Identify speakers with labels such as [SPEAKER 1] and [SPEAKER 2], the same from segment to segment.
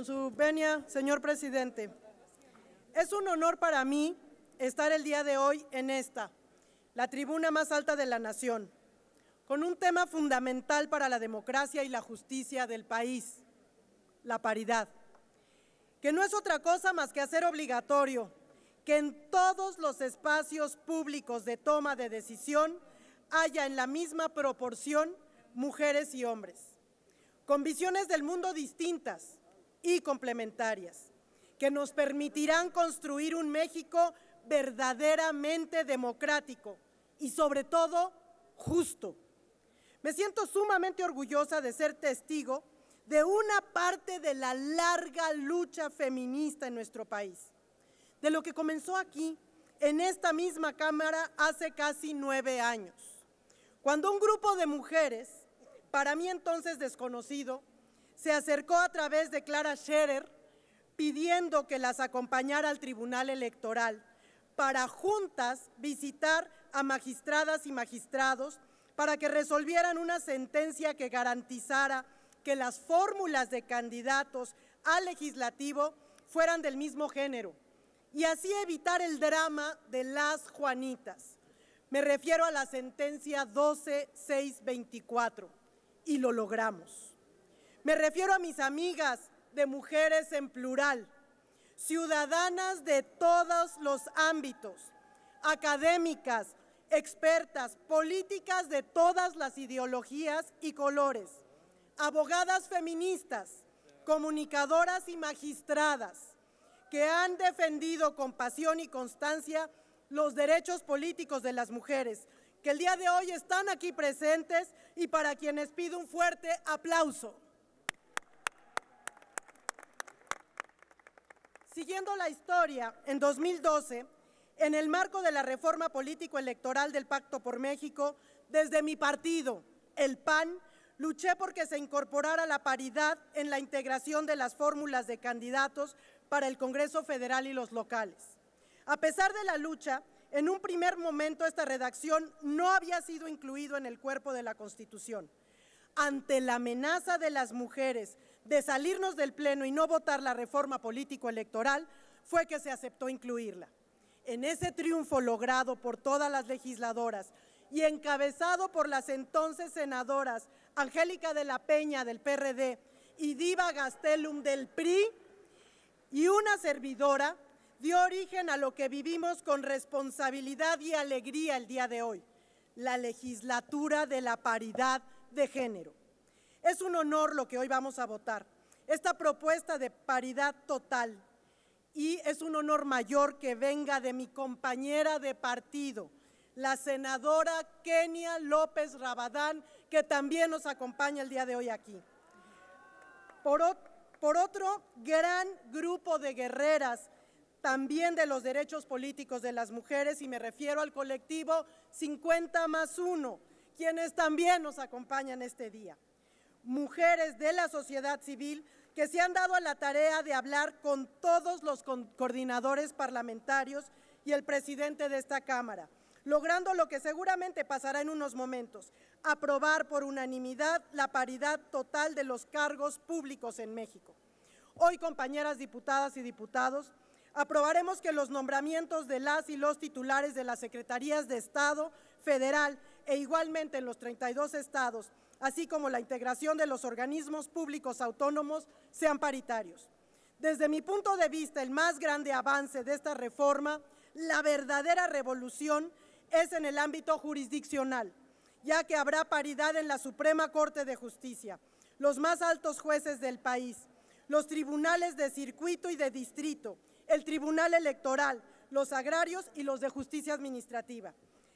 [SPEAKER 1] Con su venia, señor presidente. Es un honor para mí estar el día de hoy en esta, la tribuna más alta de la nación, con un tema fundamental para la democracia y la justicia del país, la paridad, que no es otra cosa más que hacer obligatorio que en todos los espacios públicos de toma de decisión haya en la misma proporción mujeres y hombres, con visiones del mundo distintas, y complementarias, que nos permitirán construir un México verdaderamente democrático y sobre todo justo. Me siento sumamente orgullosa de ser testigo de una parte de la larga lucha feminista en nuestro país, de lo que comenzó aquí, en esta misma Cámara, hace casi nueve años, cuando un grupo de mujeres, para mí entonces desconocido, se acercó a través de Clara Scherer pidiendo que las acompañara al Tribunal Electoral para juntas visitar a magistradas y magistrados para que resolvieran una sentencia que garantizara que las fórmulas de candidatos al legislativo fueran del mismo género y así evitar el drama de las Juanitas. Me refiero a la sentencia 12624 y lo logramos. Me refiero a mis amigas de mujeres en plural, ciudadanas de todos los ámbitos, académicas, expertas, políticas de todas las ideologías y colores, abogadas feministas, comunicadoras y magistradas, que han defendido con pasión y constancia los derechos políticos de las mujeres, que el día de hoy están aquí presentes y para quienes pido un fuerte aplauso. Siguiendo la historia, en 2012, en el marco de la reforma político-electoral del Pacto por México, desde mi partido, el PAN, luché porque se incorporara la paridad en la integración de las fórmulas de candidatos para el Congreso Federal y los locales. A pesar de la lucha, en un primer momento esta redacción no había sido incluido en el cuerpo de la Constitución. Ante la amenaza de las mujeres de salirnos del Pleno y no votar la reforma político-electoral fue que se aceptó incluirla. En ese triunfo logrado por todas las legisladoras y encabezado por las entonces senadoras Angélica de la Peña del PRD y Diva Gastelum del PRI y una servidora, dio origen a lo que vivimos con responsabilidad y alegría el día de hoy, la legislatura de la paridad de género. Es un honor lo que hoy vamos a votar. Esta propuesta de paridad total y es un honor mayor que venga de mi compañera de partido, la senadora Kenia López Rabadán, que también nos acompaña el día de hoy aquí. Por, otro gran grupo de guerreras, también de los derechos políticos de las mujeres, y me refiero al colectivo 50 más 1, quienes también nos acompañan este día mujeres de la sociedad civil que se han dado a la tarea de hablar con todos los coordinadores parlamentarios y el presidente de esta Cámara, logrando lo que seguramente pasará en unos momentos, aprobar por unanimidad la paridad total de los cargos públicos en México. Hoy, compañeras diputadas y diputados, aprobaremos que los nombramientos de las y los titulares de las secretarías de Estado federal e igualmente en los 32 estados así como la integración de los organismos públicos autónomos sean paritarios. Desde mi punto de vista, el más grande avance de esta reforma, la verdadera revolución, es en el ámbito jurisdiccional, ya que habrá paridad en la Suprema Corte de Justicia, los más altos jueces del país, los tribunales de circuito y de distrito, el Tribunal Electoral, los agrarios y los de justicia administrativa.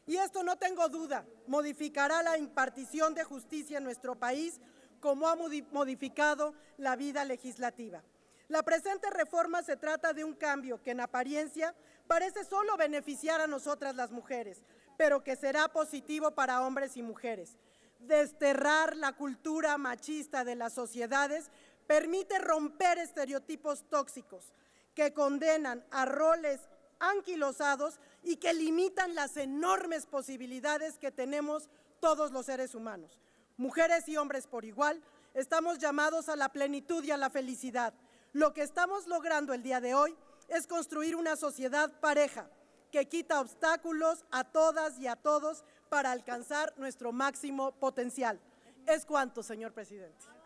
[SPEAKER 1] Y esto no tengo duda, modificará la impartición de justicia en nuestro país como ha modificado la vida legislativa. La presente reforma se trata de un cambio que en apariencia parece solo beneficiar a nosotras las mujeres, pero que será positivo para hombres y mujeres. Desterrar la cultura machista de las sociedades permite romper estereotipos tóxicos que condenan a roles anquilosados y que limitan las enormes posibilidades que tenemos todos los seres humanos. Mujeres y hombres por igual, estamos llamados a la plenitud y a la felicidad. Lo que estamos logrando el día de hoy es construir una sociedad pareja que quita obstáculos a todas y a todos para alcanzar nuestro máximo potencial. Es cuanto, señor presidente.